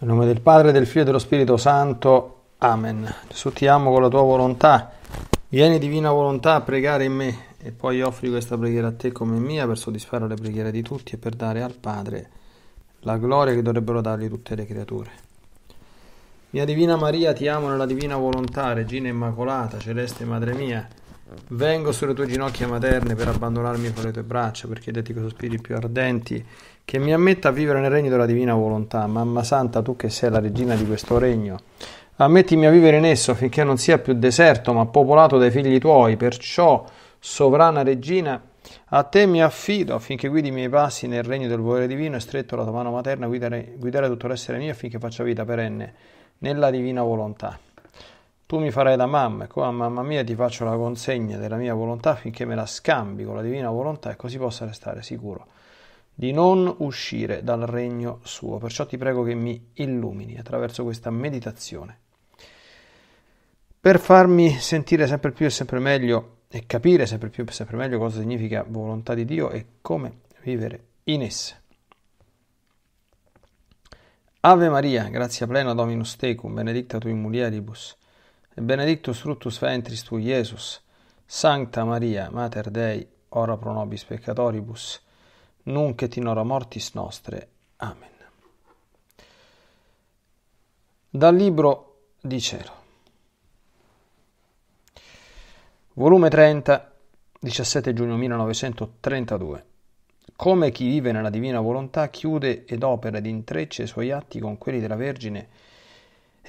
Nel nome del Padre, del Figlio e dello Spirito Santo. Amen. Gesù ti amo con la tua volontà. Vieni divina volontà a pregare in me e poi offri questa preghiera a te come mia per soddisfare le preghiere di tutti e per dare al Padre la gloria che dovrebbero dargli tutte le creature. Mia divina Maria, ti amo nella divina volontà, Regina Immacolata, Celeste Madre mia. Vengo sulle tue ginocchia materne per abbandonarmi con le tue braccia, per chiederti con sospiri più ardenti che mi ammetta a vivere nel regno della divina volontà. Mamma Santa, tu che sei la regina di questo regno, ammettimi a vivere in esso finché non sia più deserto, ma popolato dai figli tuoi. Perciò, sovrana regina, a te mi affido affinché guidi i miei passi nel regno del volere divino e stretto la tua mano materna guidare, guidare tutto l'essere mio affinché faccia vita perenne nella divina volontà. Tu mi farai da mamma, e come a mamma mia ti faccio la consegna della mia volontà affinché me la scambi con la divina volontà e così possa restare sicuro di non uscire dal regno suo. Perciò ti prego che mi illumini attraverso questa meditazione. Per farmi sentire sempre più e sempre meglio e capire sempre più e sempre meglio cosa significa volontà di Dio e come vivere in esse. Ave Maria, grazia plena Dominus tecum, benedicta tu in mulieribus benedictus fructus ventris tu, Jesus. Sancta Maria, Mater Dei, ora pro nobis peccatoribus, nunc et in hora mortis nostre. Amen. Dal Libro di Cero. Volume 30, 17 giugno 1932. Come chi vive nella divina volontà chiude ed opera ed intreccia i suoi atti con quelli della Vergine,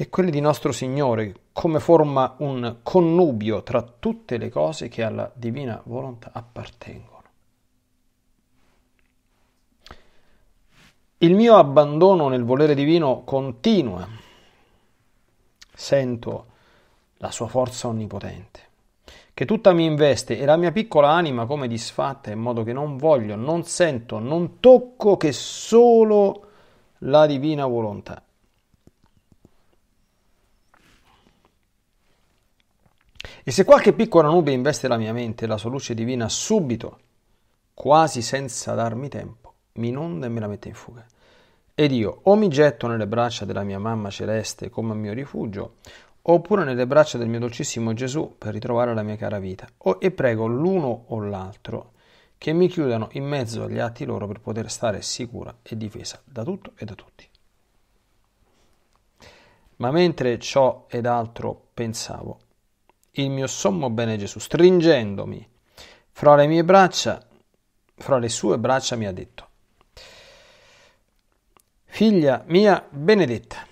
e quelle di nostro Signore, come forma un connubio tra tutte le cose che alla divina volontà appartengono. Il mio abbandono nel volere divino continua. Sento la sua forza onnipotente, che tutta mi investe e la mia piccola anima come disfatta, in modo che non voglio, non sento, non tocco che solo la divina volontà E se qualche piccola nube investe la mia mente, la sua luce divina subito, quasi senza darmi tempo, mi inonda e me la mette in fuga. Ed io o mi getto nelle braccia della mia mamma celeste come mio rifugio, oppure nelle braccia del mio dolcissimo Gesù per ritrovare la mia cara vita, o, e prego l'uno o l'altro che mi chiudano in mezzo agli atti loro per poter stare sicura e difesa da tutto e da tutti. Ma mentre ciò ed altro pensavo, il mio sommo bene Gesù, stringendomi fra le mie braccia, fra le sue braccia mi ha detto, figlia mia benedetta,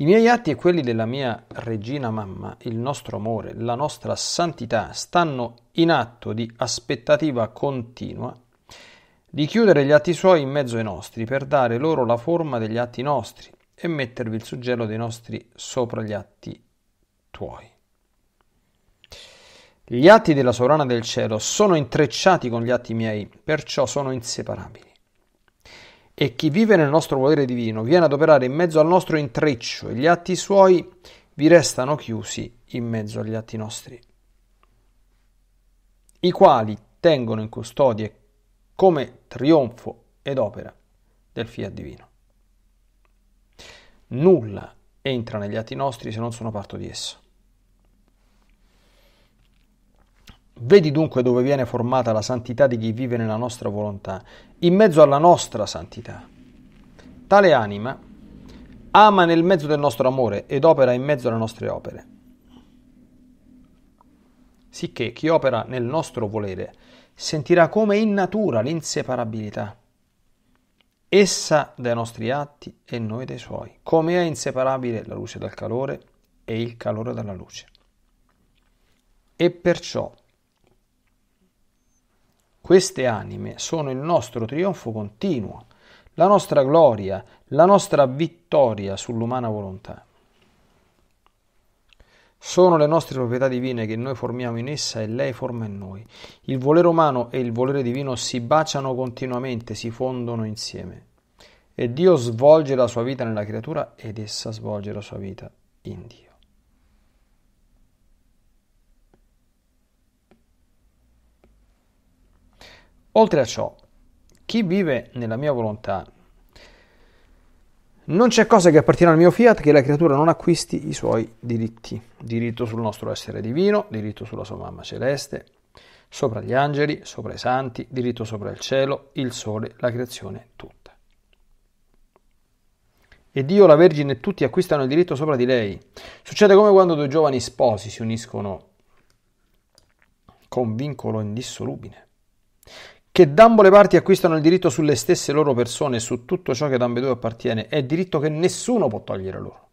i miei atti e quelli della mia regina mamma, il nostro amore, la nostra santità stanno in atto di aspettativa continua di chiudere gli atti suoi in mezzo ai nostri per dare loro la forma degli atti nostri e mettervi il suggello dei nostri sopra gli atti tuoi. Gli atti della sovrana del cielo sono intrecciati con gli atti miei, perciò sono inseparabili. E chi vive nel nostro volere divino viene ad operare in mezzo al nostro intreccio e gli atti suoi vi restano chiusi in mezzo agli atti nostri, i quali tengono in custodia come trionfo ed opera del fiat divino. Nulla entra negli atti nostri se non sono parto di esso. Vedi dunque dove viene formata la santità di chi vive nella nostra volontà, in mezzo alla nostra santità. Tale anima ama nel mezzo del nostro amore ed opera in mezzo alle nostre opere. Sicché chi opera nel nostro volere sentirà come in natura l'inseparabilità essa dai nostri atti e noi dai suoi, come è inseparabile la luce dal calore e il calore dalla luce. E perciò queste anime sono il nostro trionfo continuo, la nostra gloria, la nostra vittoria sull'umana volontà. Sono le nostre proprietà divine che noi formiamo in essa e lei forma in noi. Il volere umano e il volere divino si baciano continuamente, si fondono insieme. E Dio svolge la sua vita nella creatura ed essa svolge la sua vita in Dio. Oltre a ciò, chi vive nella mia volontà non c'è cosa che appartiene al mio fiat che la creatura non acquisti i suoi diritti. Diritto sul nostro essere divino, diritto sulla sua mamma celeste, sopra gli angeli, sopra i santi, diritto sopra il cielo, il sole, la creazione tutta. E Dio, la Vergine e tutti acquistano il diritto sopra di lei. Succede come quando due giovani sposi si uniscono con vincolo indissolubile che da ambo le parti acquistano il diritto sulle stesse loro persone e su tutto ciò che ad ambedue appartiene, è diritto che nessuno può togliere loro.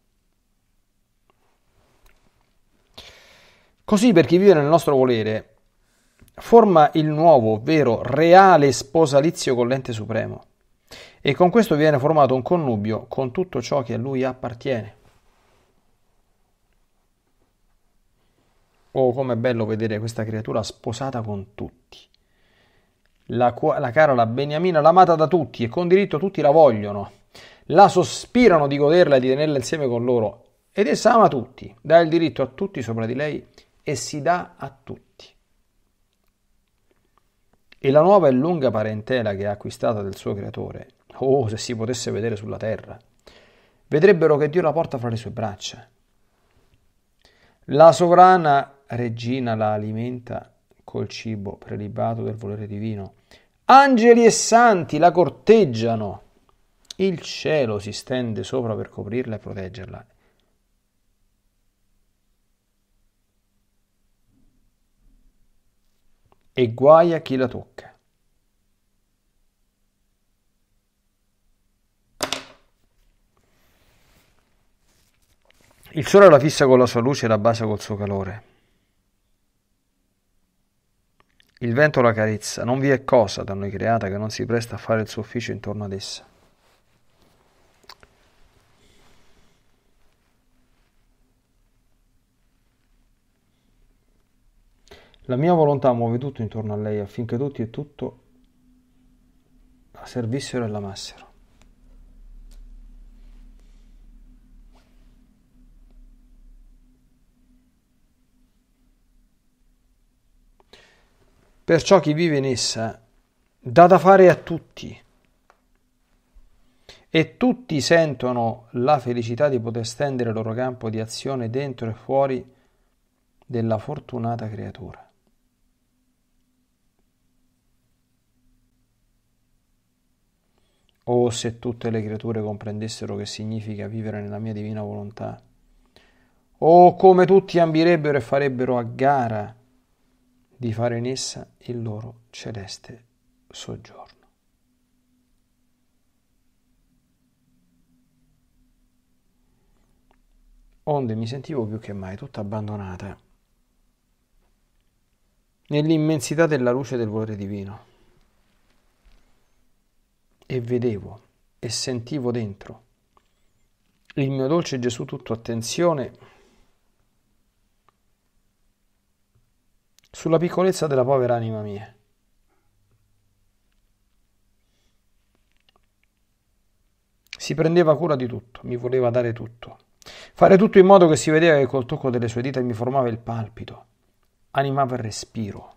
Così per chi vive nel nostro volere forma il nuovo, vero, reale sposalizio con l'ente supremo e con questo viene formato un connubio con tutto ciò che a lui appartiene. Oh, com'è bello vedere questa creatura sposata con tutti la, la Carola Beniamina, l'amata da tutti e con diritto tutti la vogliono, la sospirano di goderla e di tenerla insieme con loro, ed essa ama tutti, dà il diritto a tutti sopra di lei e si dà a tutti. E la nuova e lunga parentela che ha acquistata del suo creatore, oh, se si potesse vedere sulla terra, vedrebbero che Dio la porta fra le sue braccia. La sovrana regina la alimenta col cibo prelibato del volere divino. Angeli e santi la corteggiano. Il cielo si stende sopra per coprirla e proteggerla. E guai a chi la tocca. Il sole la fissa con la sua luce e la basa col suo calore. Il vento la carezza, non vi è cosa da noi creata che non si presta a fare il suo ufficio intorno ad essa. La mia volontà muove tutto intorno a lei affinché tutti e tutto la servissero e l'amassero. Perciò chi vive in essa dà da fare a tutti e tutti sentono la felicità di poter stendere il loro campo di azione dentro e fuori della fortunata creatura. O se tutte le creature comprendessero che significa vivere nella mia divina volontà, o come tutti ambirebbero e farebbero a gara di fare in essa il loro celeste soggiorno. Onde mi sentivo più che mai tutta abbandonata nell'immensità della luce del volere divino e vedevo e sentivo dentro il mio dolce Gesù tutto attenzione sulla piccolezza della povera anima mia. Si prendeva cura di tutto, mi voleva dare tutto. Fare tutto in modo che si vedeva che col tocco delle sue dita mi formava il palpito, animava il respiro,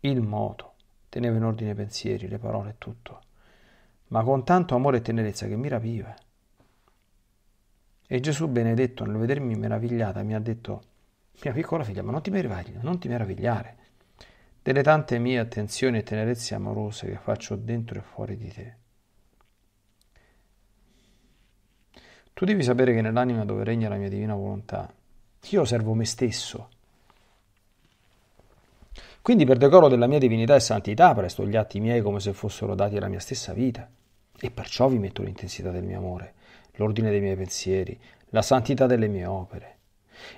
il moto, teneva in ordine i pensieri, le parole e tutto, ma con tanto amore e tenerezza che mi rapiva. E Gesù benedetto nel vedermi meravigliata mi ha detto mia piccola figlia, ma non ti meravigliare, non ti meravigliare delle tante mie attenzioni e tenerezze amorose che faccio dentro e fuori di te. Tu devi sapere che nell'anima dove regna la mia divina volontà, io servo me stesso. Quindi per decoro della mia divinità e santità presto gli atti miei come se fossero dati alla mia stessa vita, e perciò vi metto l'intensità del mio amore, l'ordine dei miei pensieri, la santità delle mie opere,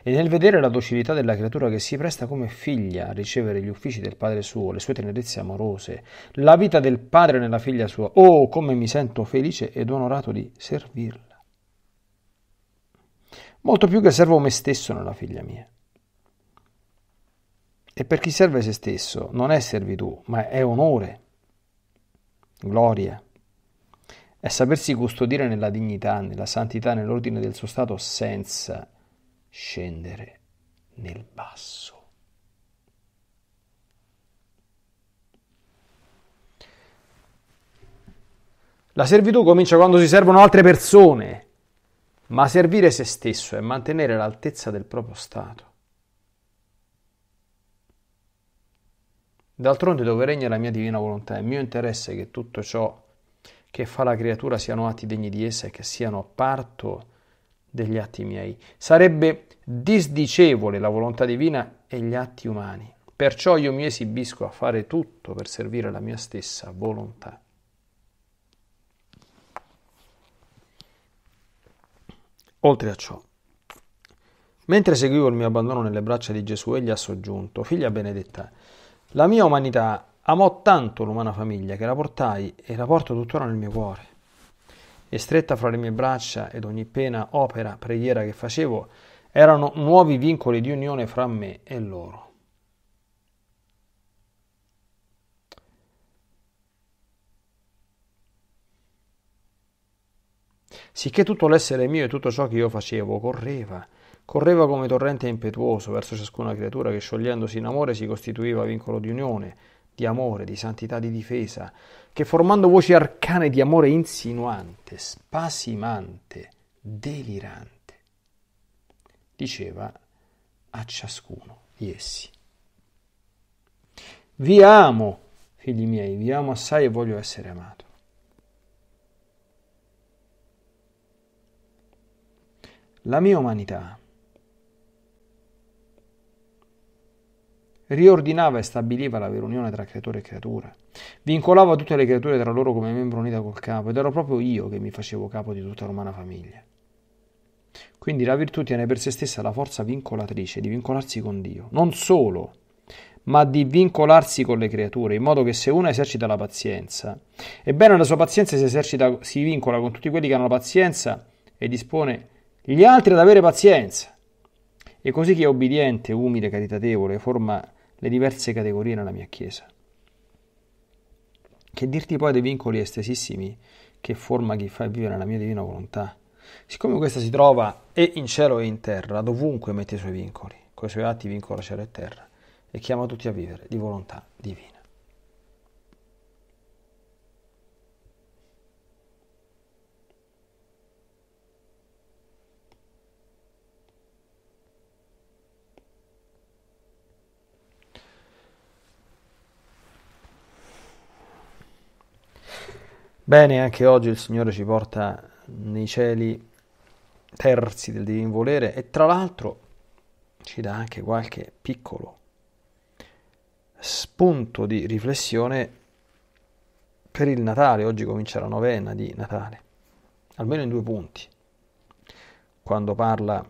e nel vedere la docilità della creatura che si presta come figlia a ricevere gli uffici del padre suo, le sue tenerezze amorose, la vita del padre nella figlia sua, oh come mi sento felice ed onorato di servirla. Molto più che servo me stesso nella figlia mia. E per chi serve se stesso non è servitù, ma è onore, gloria. È sapersi custodire nella dignità, nella santità, nell'ordine del suo stato senza scendere nel basso. La servitù comincia quando si servono altre persone, ma servire se stesso è mantenere l'altezza del proprio stato. D'altronde dove regna la mia divina volontà, è mio interesse che tutto ciò che fa la creatura siano atti degni di essa e che siano parto degli atti miei. Sarebbe disdicevole la volontà divina e gli atti umani. Perciò io mi esibisco a fare tutto per servire la mia stessa volontà. Oltre a ciò, mentre seguivo il mio abbandono nelle braccia di Gesù, egli ha soggiunto, figlia benedetta, la mia umanità amò tanto l'umana famiglia che la portai e la porto tuttora nel mio cuore e stretta fra le mie braccia ed ogni pena, opera, preghiera che facevo, erano nuovi vincoli di unione fra me e loro. Sicché tutto l'essere mio e tutto ciò che io facevo correva, correva come torrente impetuoso verso ciascuna creatura che sciogliendosi in amore si costituiva vincolo di unione, di amore, di santità, di difesa, che formando voci arcane di amore insinuante, spasimante, delirante, diceva a ciascuno di essi. Vi amo, figli miei, vi amo assai e voglio essere amato. La mia umanità riordinava e stabiliva la vera unione tra creatore e creatura. Vincolava tutte le creature tra loro come membro unita col capo ed ero proprio io che mi facevo capo di tutta l'umana famiglia. Quindi la virtù tiene per se stessa la forza vincolatrice di vincolarsi con Dio, non solo, ma di vincolarsi con le creature, in modo che se uno esercita la pazienza, ebbene la sua pazienza si, esercita, si vincola con tutti quelli che hanno la pazienza e dispone gli altri ad avere pazienza. E così chi è obbediente, umile, caritatevole, forma le diverse categorie nella mia Chiesa. Che dirti poi dei vincoli estesissimi che forma chi fa vivere la mia divina volontà? Siccome questa si trova e in cielo e in terra, dovunque mette i suoi vincoli, coi suoi atti vincola cielo e terra, e chiama tutti a vivere di volontà divina. Bene, anche oggi il Signore ci porta nei cieli terzi del divin volere e tra l'altro ci dà anche qualche piccolo spunto di riflessione per il Natale. Oggi comincia la novena di Natale, almeno in due punti, quando parla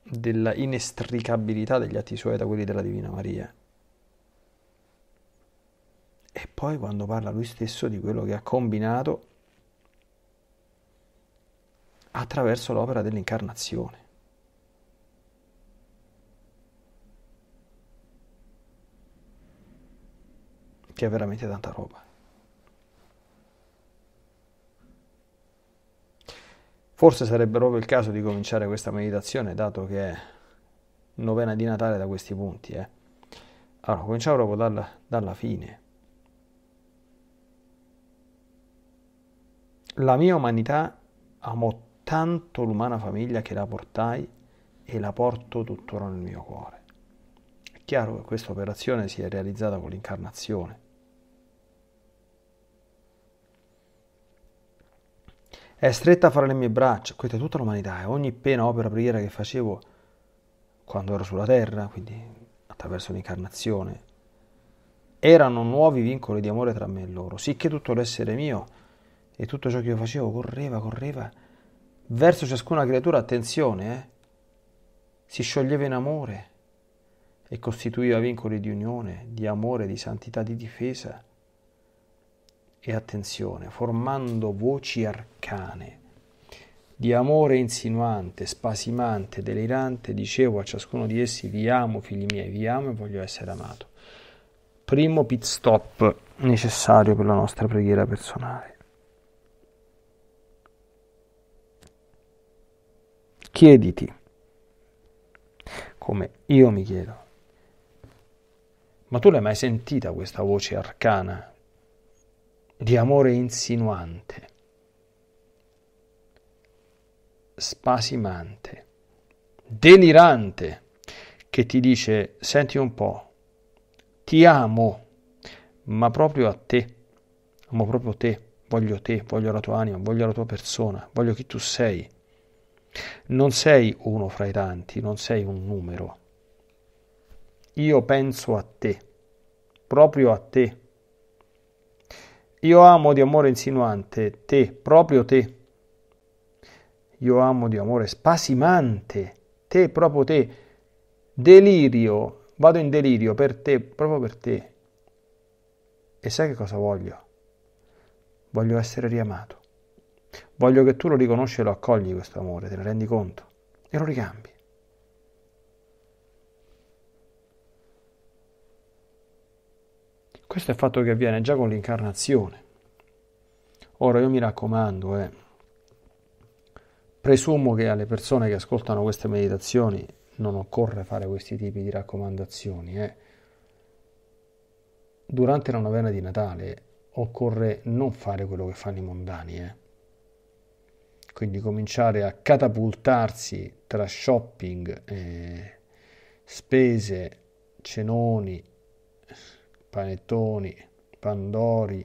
della inestricabilità degli atti suoi da quelli della Divina Maria e poi quando parla lui stesso di quello che ha combinato attraverso l'opera dell'incarnazione. Che è veramente tanta roba. Forse sarebbe proprio il caso di cominciare questa meditazione, dato che è novena di Natale da questi punti. Eh. Allora, cominciamo proprio dalla, dalla fine. La mia umanità amò tanto l'umana famiglia che la portai e la porto tuttora nel mio cuore. È chiaro che questa operazione si è realizzata con l'incarnazione. È stretta fra le mie braccia, questa è tutta l'umanità, e ogni pena, opera, preghiera che facevo quando ero sulla terra, quindi attraverso l'incarnazione, erano nuovi vincoli di amore tra me e loro, sicché tutto l'essere mio e tutto ciò che io facevo correva, correva verso ciascuna creatura, attenzione, eh, si scioglieva in amore e costituiva vincoli di unione, di amore, di santità, di difesa. E attenzione, formando voci arcane, di amore insinuante, spasimante, delirante, dicevo a ciascuno di essi, vi amo figli miei, vi amo e voglio essere amato. Primo pit stop necessario per la nostra preghiera personale. chiediti, come io mi chiedo, ma tu l'hai mai sentita questa voce arcana di amore insinuante, spasimante, delirante, che ti dice, senti un po', ti amo, ma proprio a te, amo proprio te, voglio te, voglio la tua anima, voglio la tua persona, voglio chi tu sei. Non sei uno fra i tanti, non sei un numero. Io penso a te, proprio a te. Io amo di amore insinuante te, proprio te. Io amo di amore spasimante te, proprio te. Delirio, vado in delirio per te, proprio per te. E sai che cosa voglio? Voglio essere riamato. Voglio che tu lo riconosci e lo accogli questo amore, te ne rendi conto e lo ricambi. Questo è il fatto che avviene già con l'incarnazione. Ora io mi raccomando, eh, presumo che alle persone che ascoltano queste meditazioni non occorre fare questi tipi di raccomandazioni. Eh. Durante la novena di Natale occorre non fare quello che fanno i mondani. Eh quindi cominciare a catapultarsi tra shopping, eh, spese, cenoni, panettoni, pandori,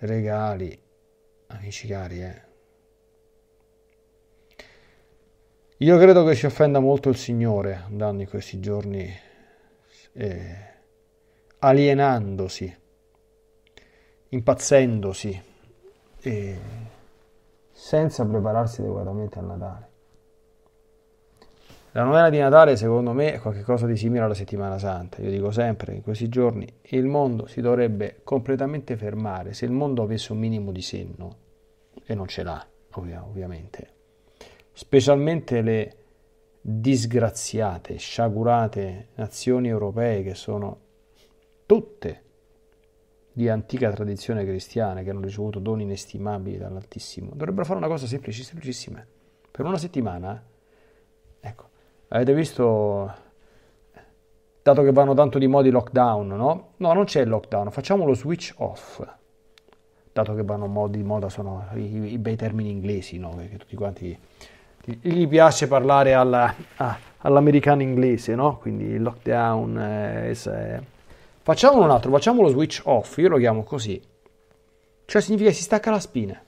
regali, amici cari, eh. Io credo che si offenda molto il Signore andando in questi giorni eh, alienandosi, impazzendosi. Eh, senza prepararsi adeguatamente a Natale. La novena di Natale, secondo me, è qualcosa di simile alla settimana santa. Io dico sempre che in questi giorni il mondo si dovrebbe completamente fermare se il mondo avesse un minimo di senno, e non ce l'ha, ovviamente. Specialmente le disgraziate, sciagurate nazioni europee che sono tutte di antica tradizione cristiana che hanno ricevuto doni inestimabili dall'Altissimo, dovrebbero fare una cosa semplice, semplicissima. Per una settimana, ecco, avete visto, dato che vanno tanto di modi lockdown, no? No, non c'è il lockdown, facciamo lo switch off. Dato che vanno di moda sono i, i bei termini inglesi, no? Perché tutti quanti gli piace parlare alla, ah, all'americano inglese, no? Quindi il lockdown, eh, Facciamolo un altro, facciamo lo switch off, io lo chiamo così. Cioè significa che si stacca la spina.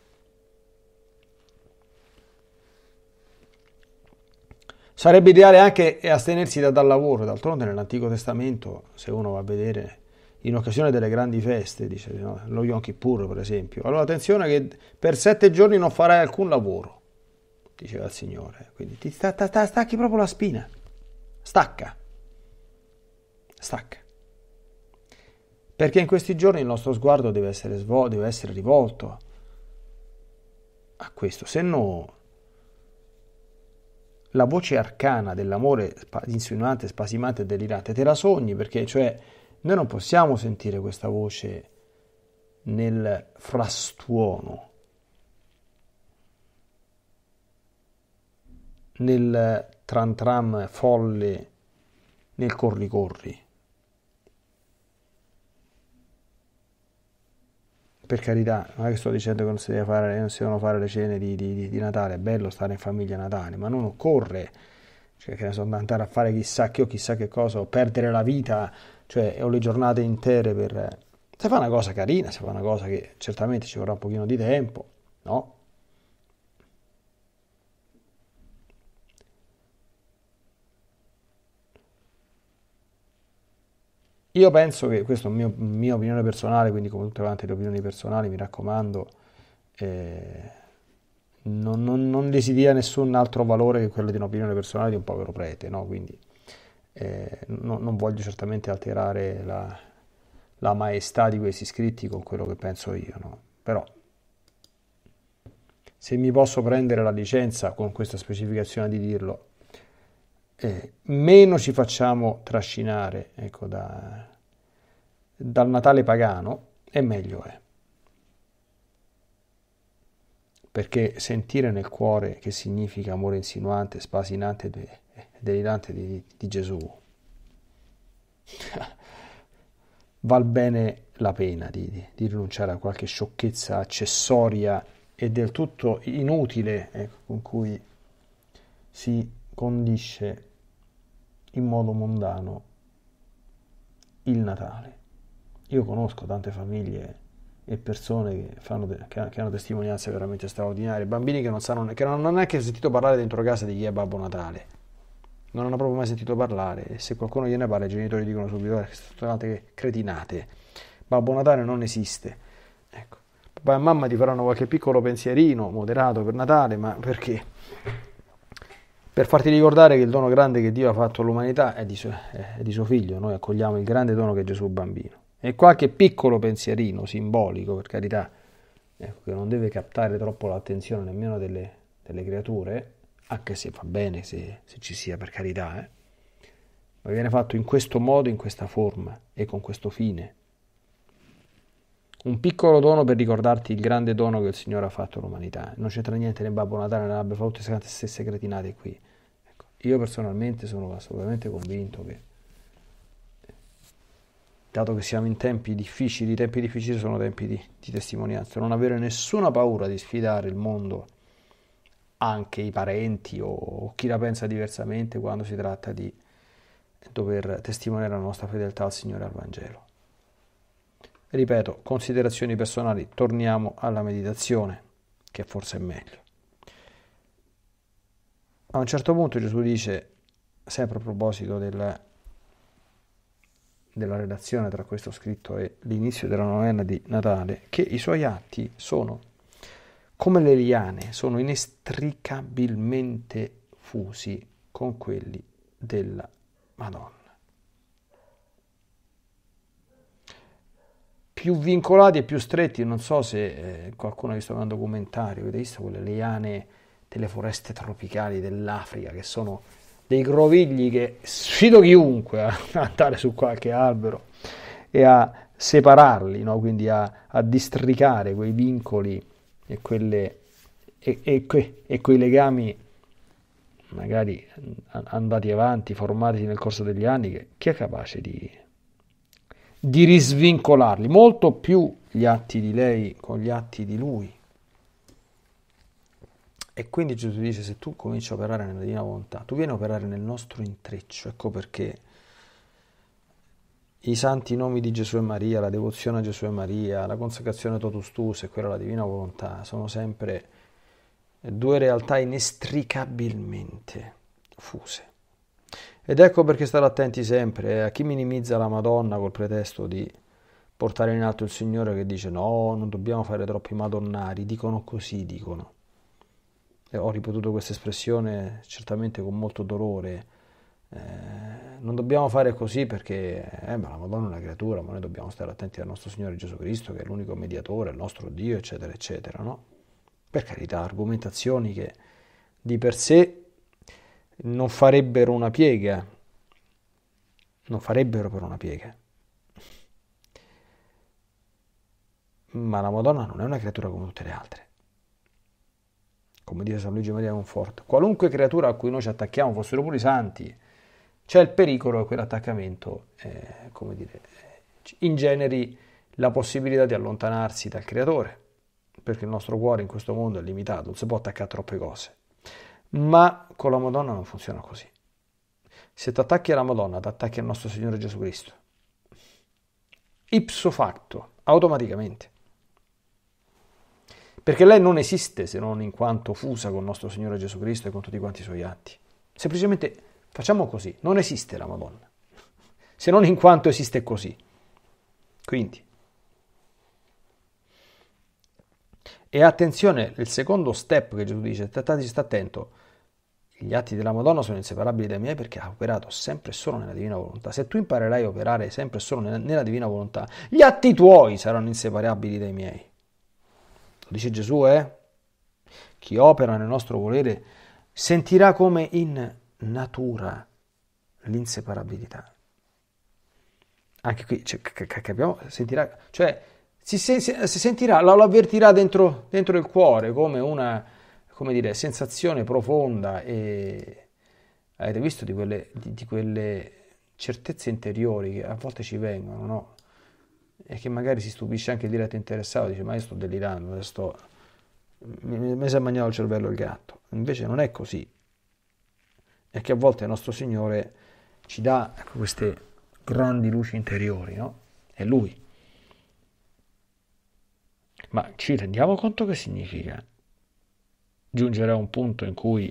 Sarebbe ideale anche astenersi da, dal lavoro, d'altronde nell'Antico Testamento, se uno va a vedere in occasione delle grandi feste, dice no, lo Yom Kippur per esempio, allora attenzione che per sette giorni non farai alcun lavoro, diceva il Signore, quindi ti sta, sta, sta, stacchi proprio la spina, stacca, stacca perché in questi giorni il nostro sguardo deve essere, svol- deve essere rivolto a questo, se no la voce arcana dell'amore sp- insinuante, spasimante e delirante te la sogni, perché cioè noi non possiamo sentire questa voce nel frastuono, nel tram tram folle, nel corri corri. per carità, non è che sto dicendo che non si, fare, non si devono fare le cene di, di, di, Natale, è bello stare in famiglia a Natale, ma non occorre cioè, che ne so, andare a fare chissà che o chissà che cosa, o perdere la vita, cioè, ho le giornate intere per... Se fa una cosa carina, se fa una cosa che certamente ci vorrà un pochino di tempo, no? Io penso che, questa è la mia, mia opinione personale, quindi come tutte quante le opinioni personali, mi raccomando, eh, non, non, non, gli si dia nessun altro valore che quello di un'opinione personale di un povero prete, no? Quindi eh, no, non voglio certamente alterare la, la, maestà di questi scritti con quello che penso io, no? Però se mi posso prendere la licenza con questa specificazione di dirlo, eh, meno ci facciamo trascinare ecco, da, dal Natale pagano e meglio è. Perché sentire nel cuore che significa amore insinuante, spasinante e delirante di, di Gesù val bene la pena di, di, di, rinunciare a qualche sciocchezza accessoria e del tutto inutile ecco, con cui si condisce in modo mondano il Natale. Io conosco tante famiglie e persone che, fanno, che, hanno testimonianze veramente straordinarie, bambini che non sanno, che non hanno neanche sentito parlare dentro casa di chi è Babbo Natale. Non hanno proprio mai sentito parlare e se qualcuno gliene parla i genitori dicono subito che state cretinate. Babbo Natale non esiste. Ecco. Papà e mamma ti faranno qualche piccolo pensierino moderato per Natale, ma perché? per farti ricordare che il dono grande che Dio ha fatto all'umanità è di, suo, è di, suo figlio, noi accogliamo il grande dono che è Gesù bambino. E qualche piccolo pensierino simbolico, per carità, ecco, che non deve captare troppo l'attenzione nemmeno delle, delle creature, anche se va bene se, se ci sia, per carità, eh, ma viene fatto in questo modo, in questa forma e con questo fine. Un piccolo dono per ricordarti il grande dono che il Signore ha fatto all'umanità. Non c'entra niente né Babbo Natale né Abba tutte queste cretinate qui. Ecco, io personalmente sono assolutamente convinto che, dato che siamo in tempi difficili, i tempi difficili sono tempi di, di testimonianza, non avere nessuna paura di sfidare il mondo, anche i parenti o, o chi la pensa diversamente quando si tratta di dover testimoniare la nostra fedeltà al Signore e al Vangelo. Ripeto, considerazioni personali, torniamo alla meditazione, che forse è meglio. A un certo punto Gesù dice, sempre a proposito del, della relazione tra questo scritto e l'inizio della novena di Natale, che i suoi atti sono come le liane, sono inestricabilmente fusi con quelli della Madonna. più vincolati e più stretti. Non so se eh, qualcuno ha visto un documentario, avete visto quelle liane delle foreste tropicali dell'Africa che sono dei grovigli che sfido chiunque a andare su qualche albero e a separarli, no? quindi a, a, districare quei vincoli e, quelle, e, e, que, e quei legami magari andati avanti, formati nel corso degli anni, che chi è capace di, di risvincolarli, molto più gli atti di lei con gli atti di lui. E quindi Gesù dice, se tu cominci a operare nella divina volontà, tu vieni a operare nel nostro intreccio, ecco perché i santi nomi di Gesù e Maria, la devozione a Gesù e Maria, la consacrazione totus tus e quella alla divina volontà sono sempre due realtà inestricabilmente fuse. Ed ecco perché stare attenti sempre eh, a chi minimizza la Madonna col pretesto di portare in alto il Signore che dice no, non dobbiamo fare troppi madonnari, dicono così, dicono. E ho ripetuto questa espressione certamente con molto dolore. Eh, non dobbiamo fare così perché eh, ma la Madonna è una creatura, ma noi dobbiamo stare attenti al nostro Signore Gesù Cristo che è l'unico mediatore, il nostro Dio, eccetera, eccetera, no? Per carità, argomentazioni che di per sé non farebbero una piega, non farebbero per una piega. Ma la Madonna non è una creatura come tutte le altre. Come dice San Luigi Maria Conforto, qualunque creatura a cui noi ci attacchiamo, fossero pure i santi, c'è il pericolo che quell'attaccamento, eh, come dire, ingeneri la possibilità di allontanarsi dal creatore, perché il nostro cuore in questo mondo è limitato, non si può attaccare a troppe cose ma con la Madonna non funziona così. Se ti attacchi alla Madonna, ti attacchi al nostro Signore Gesù Cristo. Ipso facto, automaticamente. Perché lei non esiste se non in quanto fusa con il nostro Signore Gesù Cristo e con tutti quanti i suoi atti. Semplicemente facciamo così, non esiste la Madonna, se non in quanto esiste così. Quindi, E attenzione, il secondo step che Gesù dice, trattati, sta attento, gli atti della Madonna sono inseparabili dai miei perché ha operato sempre e solo nella divina volontà. Se tu imparerai a operare sempre e solo nella, nella divina volontà, gli atti tuoi saranno inseparabili dai miei. Lo dice Gesù, eh? Chi opera nel nostro volere sentirà come in natura l'inseparabilità. Anche qui cioè, capiamo, sentirà, cioè si, se, si sentirà, lo, lo avvertirà dentro, dentro, il cuore come una come dire, sensazione profonda e avete visto di quelle, di, di quelle certezze interiori che a volte ci vengono, no? E che magari si stupisce anche il diretto interessato, dice ma io sto delirando, sto... mi, mi si è mangiato il cervello il gatto. Invece non è così. È che a volte il nostro Signore ci dà ecco, queste grandi luci interiori, no? È Lui. Ma ci rendiamo conto che significa giungere a un punto in cui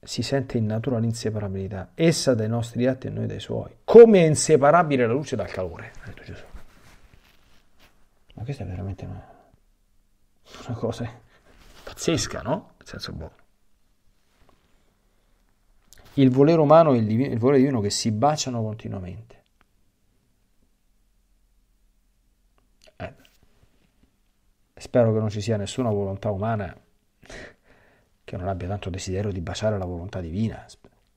si sente in natura l'inseparabilità, essa dai nostri atti e noi dai suoi. Come è inseparabile la luce dal calore, ha detto Gesù. Ma questa è veramente una, una cosa pazzesca, no? Nel senso buono. Il volere umano e il, div- il volere divino che si baciano continuamente. Spero che non ci sia nessuna volontà umana che non abbia tanto desiderio di baciare la volontà divina.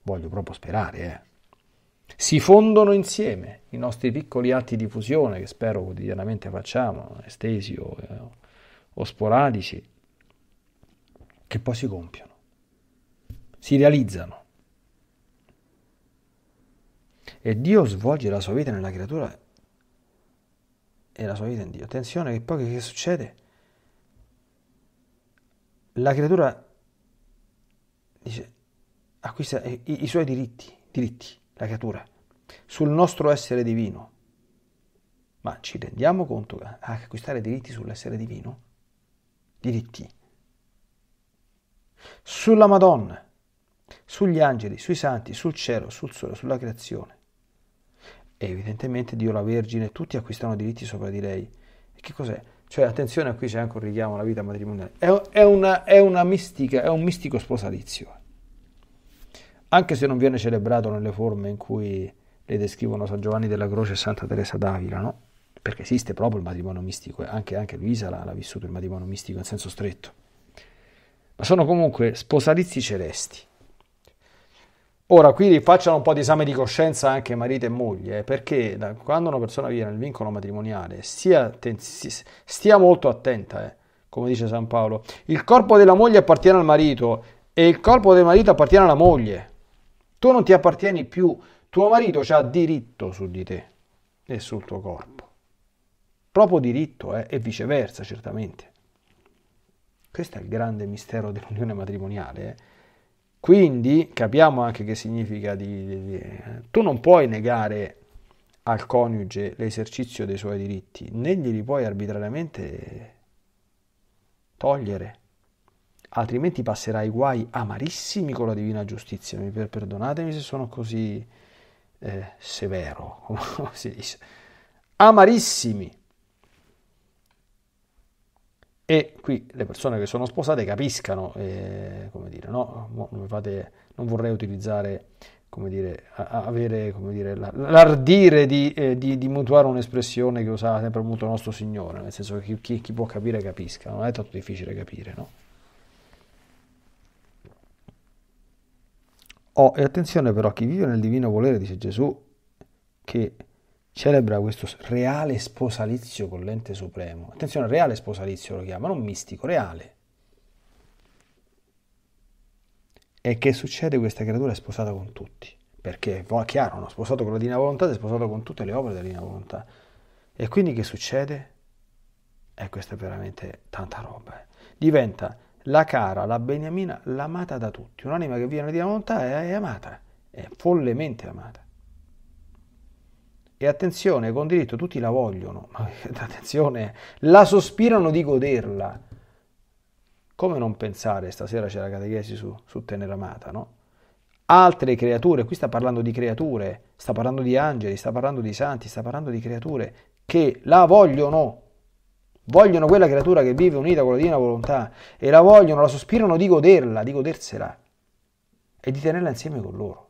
Voglio proprio sperare. Eh. Si fondono insieme i nostri piccoli atti di fusione che spero quotidianamente facciamo, estesi o, eh, o sporadici, che poi si compiono, si realizzano. E Dio svolge la sua vita nella creatura e la sua vita in Dio. Attenzione che poi che succede? la creatura dice, acquista i, i suoi diritti, diritti, la creatura, sul nostro essere divino. Ma ci rendiamo conto che acquistare diritti sull'essere divino? Diritti. Sulla Madonna, sugli angeli, sui santi, sul cielo, sul sole, sulla creazione. E evidentemente Dio, la Vergine, tutti acquistano diritti sopra di lei. E che cos'è? Cioè, attenzione, qui c'è anche un richiamo alla vita matrimoniale. È, è, una, è una mistica, è un mistico sposalizio. Anche se non viene celebrato nelle forme in cui le descrivono San Giovanni della Croce e Santa Teresa d'Avila, no? Perché esiste proprio il matrimonio mistico, anche, anche Luisa l'ha, l'ha vissuto il matrimonio mistico in senso stretto. Ma sono comunque sposalizi celesti. Ora, qui facciano un po' di esame di coscienza anche marito e moglie, perché da, quando una persona vive nel vincolo matrimoniale stia, atten- stia molto attenta, eh, come dice San Paolo. Il corpo della moglie appartiene al marito e il corpo del marito appartiene alla moglie. Tu non ti appartieni più, tuo marito ha diritto su di te e sul tuo corpo. Proprio diritto, eh, e viceversa, certamente. Questo è il grande mistero dell'unione matrimoniale. Eh. Quindi capiamo anche che significa di, di, di, tu non puoi negare al coniuge l'esercizio dei suoi diritti, né glieli puoi arbitrariamente togliere, altrimenti passerai guai amarissimi con la divina giustizia. Mi per, perdonatemi se sono così eh, severo, come si dice. Amarissimi e qui le persone che sono sposate capiscano, eh, come dire, no? non, fate, non vorrei utilizzare, come dire, avere, come dire, l'ardire di, eh, di, di, mutuare un'espressione che usava sempre molto il nostro Signore, nel senso che chi, chi, può capire capisca, non è tanto difficile capire, no? Oh, e attenzione però, chi vive nel divino volere, dice Gesù, che celebra questo reale sposalizio con l'ente supremo. Attenzione, reale sposalizio lo chiama, non mistico, reale. E che succede? Questa creatura è sposata con tutti. Perché è chiaro, non sposato con la divina volontà, è sposato con tutte le opere della divina volontà. E quindi che succede? E questa è veramente tanta roba. Eh. Diventa la cara, la beniamina, l'amata da tutti. Un'anima che viene dalla di volontà è, è amata, è follemente amata. E attenzione, con diritto tutti la vogliono, ma attenzione, la sospirano di goderla. Come non pensare, stasera c'è la catechesi su, su Tenera Amata, no? Altre creature, qui sta parlando di creature, sta parlando di angeli, sta parlando di santi, sta parlando di creature che la vogliono, vogliono quella creatura che vive unita con la divina volontà e la vogliono, la sospirano di goderla, di godersela e di tenerla insieme con loro.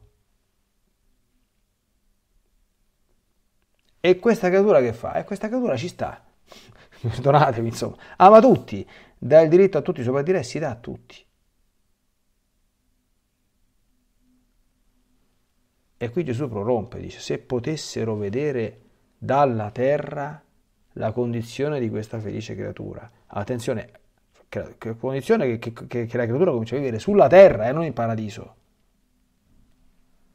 E questa creatura che fa? E questa creatura ci sta. Perdonatemi, insomma. Ama tutti, dà il diritto a tutti sopra dire si dà a tutti. E qui Gesù prorompe, dice, se potessero vedere dalla terra la condizione di questa felice creatura. Attenzione, condizione che, che, che la creatura comincia a vivere sulla terra e eh, non in paradiso.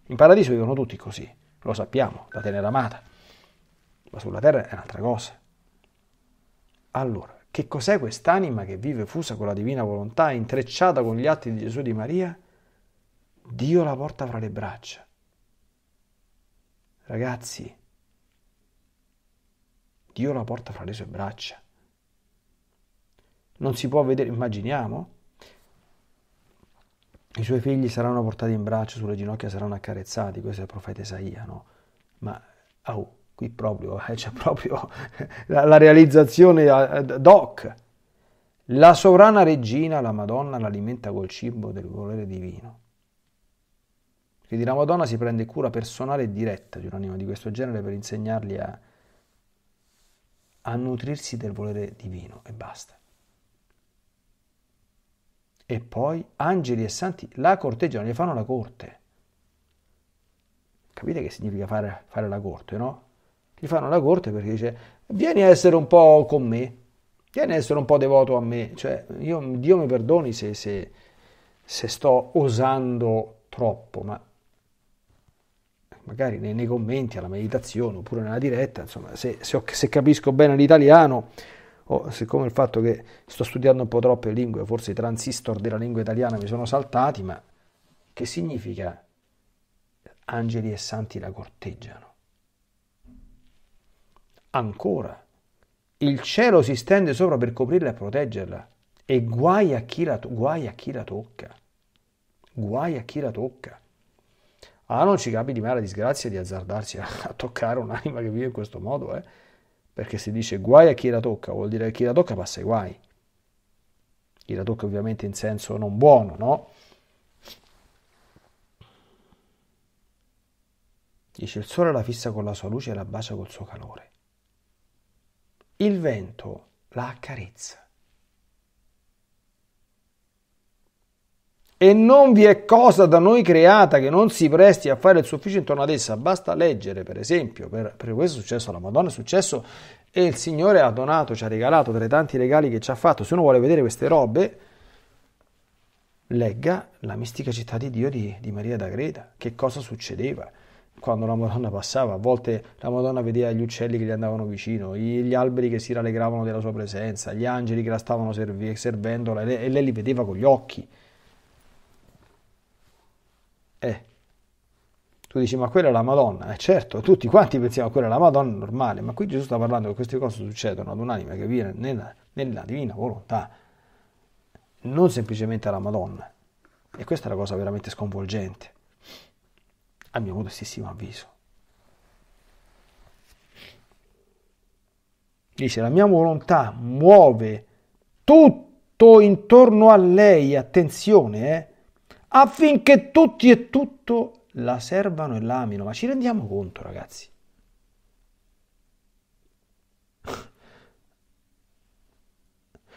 In paradiso vivono tutti così, lo sappiamo, la tenera amata ma sulla terra è un'altra cosa. Allora, che cos'è quest'anima che vive fusa con la divina volontà, intrecciata con gli atti di Gesù e di Maria? Dio la porta fra le braccia. Ragazzi, Dio la porta fra le sue braccia. Non si può vedere, immaginiamo, i suoi figli saranno portati in braccio, sulle ginocchia saranno accarezzati, questo è il profeta Isaia, no? Ma, oh, qui proprio eh, c'è proprio la, la realizzazione ad eh, hoc. La sovrana regina, la Madonna, l'alimenta col cibo del volere divino. Quindi la Madonna si prende cura personale e diretta di un'anima di questo genere per insegnargli a, a nutrirsi del volere divino e basta. E poi angeli e santi la corteggiano, gli fanno la corte. Capite che significa fare, fare la corte, no? Gli fanno la corte perché dice, vieni a essere un po' con me, vieni a essere un po' devoto a me, cioè io, Dio mi perdoni se, se, se sto osando troppo, ma magari nei, nei, commenti alla meditazione oppure nella diretta, insomma, se, se, ho, se capisco bene l'italiano, o siccome il fatto che sto studiando un po' troppe lingue, forse i transistor della lingua italiana mi sono saltati, ma che significa angeli e santi la corteggiano? ancora. Il cielo si stende sopra per coprirla e proteggerla. E guai a chi la, to- guai a chi la tocca. Guai a chi la tocca. Ah, non ci capiti mai la disgrazia di azzardarsi a, a toccare un'anima che vive in questo modo, eh? Perché si dice guai a chi la tocca, vuol dire che chi la tocca passa i guai. Chi la tocca ovviamente in senso non buono, no? Dice il sole la fissa con la sua luce e la bacia col suo calore il vento la accarezza. E non vi è cosa da noi creata che non si presti a fare il sufficio intorno ad essa. Basta leggere, per esempio, per, per questo è successo alla Madonna, è successo e il Signore ha donato, ci ha regalato tra i tanti regali che ci ha fatto. Se uno vuole vedere queste robe, legga la mistica città di Dio di, di Maria da Greta, che cosa succedeva quando la Madonna passava. A volte la Madonna vedeva gli uccelli che gli andavano vicino, gli alberi che si rallegravano della sua presenza, gli angeli che la stavano serv- servendola e lei li vedeva con gli occhi. Eh. Tu dici, ma quella è la Madonna. Eh certo, tutti quanti pensiamo a quella è la Madonna normale, ma qui Gesù sta parlando che queste cose succedono ad un'anima che viene nella, nella divina volontà, non semplicemente alla Madonna. E questa è la cosa veramente sconvolgente a mio modestissimo avviso. Dice, la mia volontà muove tutto intorno a lei, attenzione, eh, affinché tutti e tutto la servano e l'amino. Ma ci rendiamo conto, ragazzi?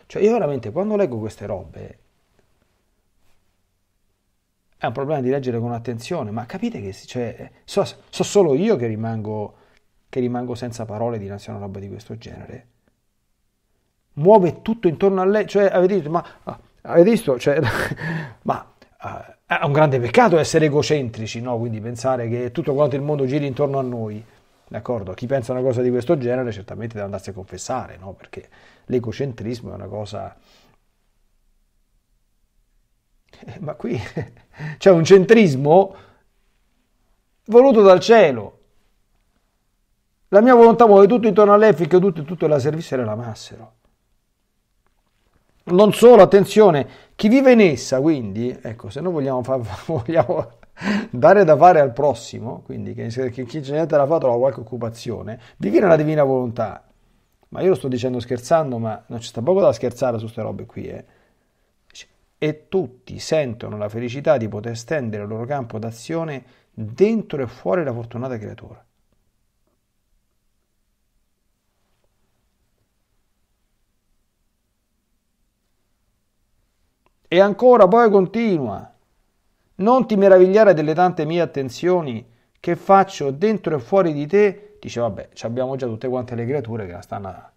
Cioè, io veramente quando leggo queste robe, è un problema di leggere con attenzione, ma capite che cioè, so, so solo io che rimango, che rimango senza parole dinanzi a una roba di questo genere. Muove tutto intorno a lei, cioè avete detto, ma ah, avete visto, cioè, ma ah, è un grande peccato essere egocentrici, no? quindi pensare che tutto quanto il mondo giri intorno a noi. D'accordo? Chi pensa una cosa di questo genere certamente deve andarsi a confessare, no? perché l'egocentrismo è una cosa eh, ma qui c'è un centrismo voluto dal cielo. La mia volontà muove tutto intorno a lei finché tutto e tutto la servissero e la Non solo, attenzione, chi vive in essa, quindi, ecco, se noi vogliamo, far, vogliamo dare da fare al prossimo, quindi che, che chi ce n'è la fa trova qualche occupazione, vivere nella divina volontà. Ma io lo sto dicendo scherzando, ma non ci sta poco da scherzare su queste robe qui, eh e tutti sentono la felicità di poter stendere il loro campo d'azione dentro e fuori la fortunata creatura. E ancora poi continua. Non ti meravigliare delle tante mie attenzioni che faccio dentro e fuori di te. Dice, vabbè, abbiamo già tutte quante le creature che stanno,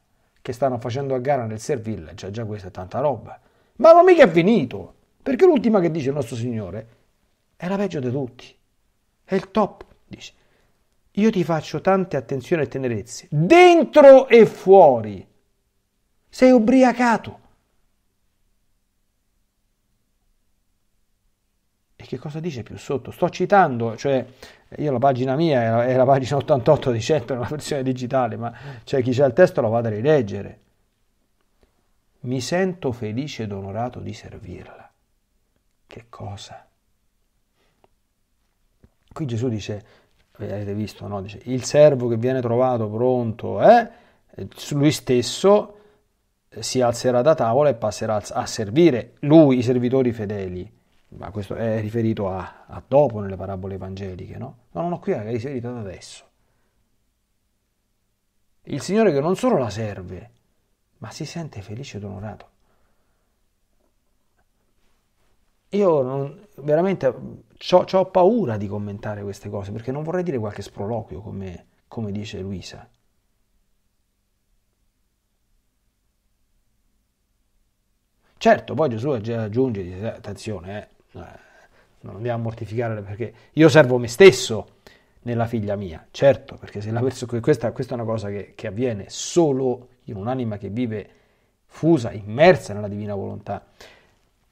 che stanno facendo a gara nel serville, già, già questa è tanta roba. Ma non mica è finito, perché l'ultima che dice il nostro Signore è la peggio di tutti, è il top, dice. Io ti faccio tante attenzioni e tenerezze, dentro e fuori. Sei ubriacato. E che cosa dice più sotto? Sto citando, cioè io la pagina mia è la, è la pagina 88 di Certo, è una versione digitale, ma cioè chi c'è il testo lo vado a rileggere. Mi sento felice ed onorato di servirla. Che cosa? Qui Gesù dice, eh, avete visto, no? Dice, il servo che viene trovato pronto, eh? lui stesso eh, si alzerà da tavola e passerà a servire lui, i servitori fedeli. Ma questo è riferito a, a dopo nelle parabole evangeliche, no? No, no, no, qui è riferito ad adesso. Il Signore che non solo la serve, ma si sente felice ed onorato. Io non, veramente ho paura di commentare queste cose perché non vorrei dire qualche sproloquio come, come dice Luisa. Certo, poi Gesù aggiunge, eh, attenzione, eh, eh, non andiamo a mortificare perché io servo me stesso nella figlia mia, certo, perché se la persona, questa, questa, è una cosa che, che avviene solo in un'anima che vive fusa, immersa nella divina volontà.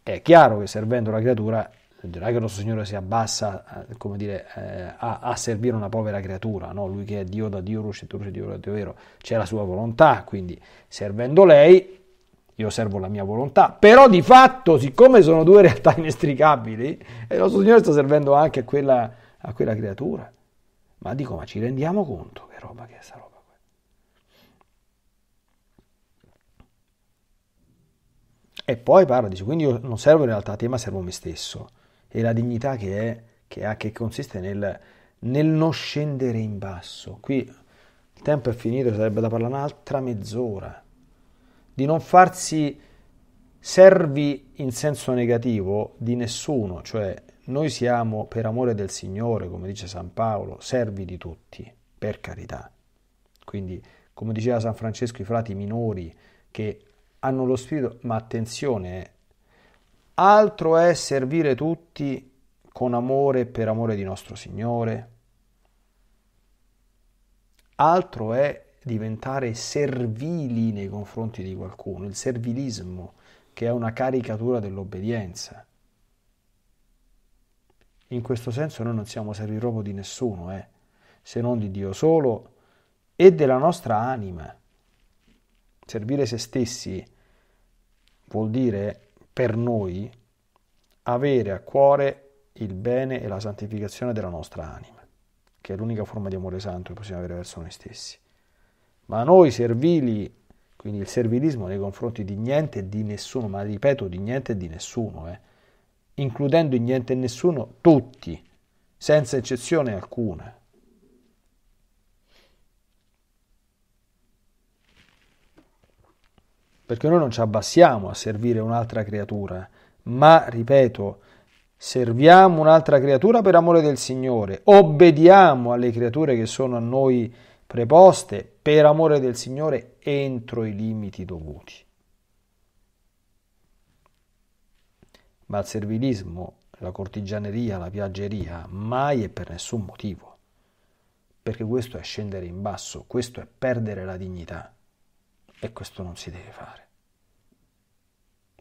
È chiaro che servendo la creatura, non è che il nostro Signore si abbassa eh, come dire, eh, a, a, servire una povera creatura, no? lui che è Dio da Dio, rusce, rusce, Dio da Dio vero, c'è la sua volontà, quindi servendo lei io servo la mia volontà, però di fatto, siccome sono due realtà inestricabili, il eh, nostro Signore sta servendo anche a quella, a quella creatura. Ma dico, ma ci rendiamo conto che roba che è questa roba? E poi parla, dice, quindi io non servo in realtà a te, ma servo a me stesso. E la dignità che, è, che ha, che consiste nel, nel non scendere in basso. Qui il tempo è finito, sarebbe da parlare un'altra mezz'ora. Di non farsi servi in senso negativo di nessuno, cioè noi siamo per amore del Signore, come dice San Paolo, servi di tutti, per carità. Quindi, come diceva San Francesco, i frati minori che hanno lo spirito, ma attenzione, eh. altro è servire tutti con amore per amore di nostro Signore, altro è diventare servili nei confronti di qualcuno, il servilismo che è una caricatura dell'obbedienza. In questo senso noi non siamo servi proprio di nessuno, eh, se non di Dio solo e della nostra anima. Servire se stessi vuol dire per noi avere a cuore il bene e la santificazione della nostra anima, che è l'unica forma di amore santo che possiamo avere verso noi stessi. Ma noi servili, quindi il servilismo nei confronti di niente e di nessuno, ma ripeto di niente e di nessuno, eh, includendo in niente e nessuno tutti, senza eccezione alcuna. perché noi non ci abbassiamo a servire un'altra creatura, ma, ripeto, serviamo un'altra creatura per amore del Signore, obbediamo alle creature che sono a noi preposte per amore del Signore entro i limiti dovuti. Ma il servilismo, la cortigianeria, la piaggeria, mai e per nessun motivo, perché questo è scendere in basso, questo è perdere la dignità. E questo non si deve fare,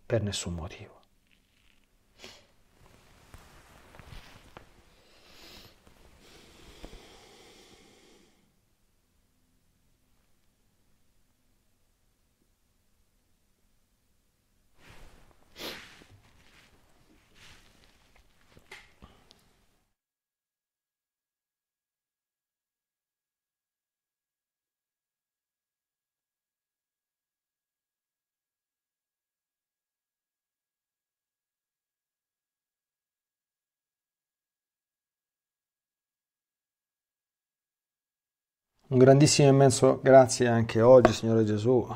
per nessun motivo. Un grandissimo e immenso grazie anche oggi, Signore Gesù.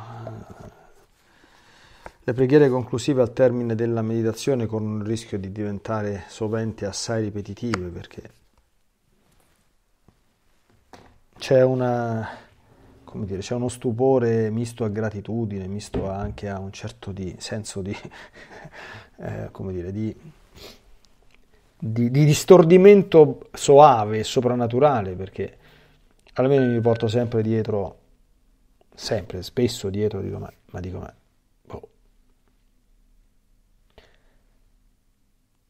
Le preghiere conclusive al termine della meditazione con il rischio di diventare sovente assai ripetitive perché c'è una come dire, c'è uno stupore misto a gratitudine, misto anche a un certo di senso di, eh, come dire, di, di, di distordimento soave e soprannaturale, perché almeno mi porto sempre dietro, sempre, spesso dietro, dico, ma, ma dico, ma, boh.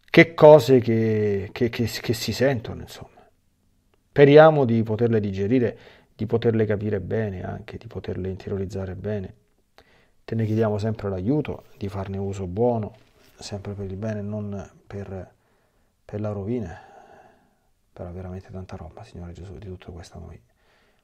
Che cose che, che, che, che si sentono, insomma. Speriamo di poterle digerire, di poterle capire bene anche, di poterle interiorizzare bene. Te ne chiediamo sempre l'aiuto, di farne uso buono, sempre per il bene, non per, per la rovina, eh, però veramente tanta roba, Signore Gesù, di tutta questa noi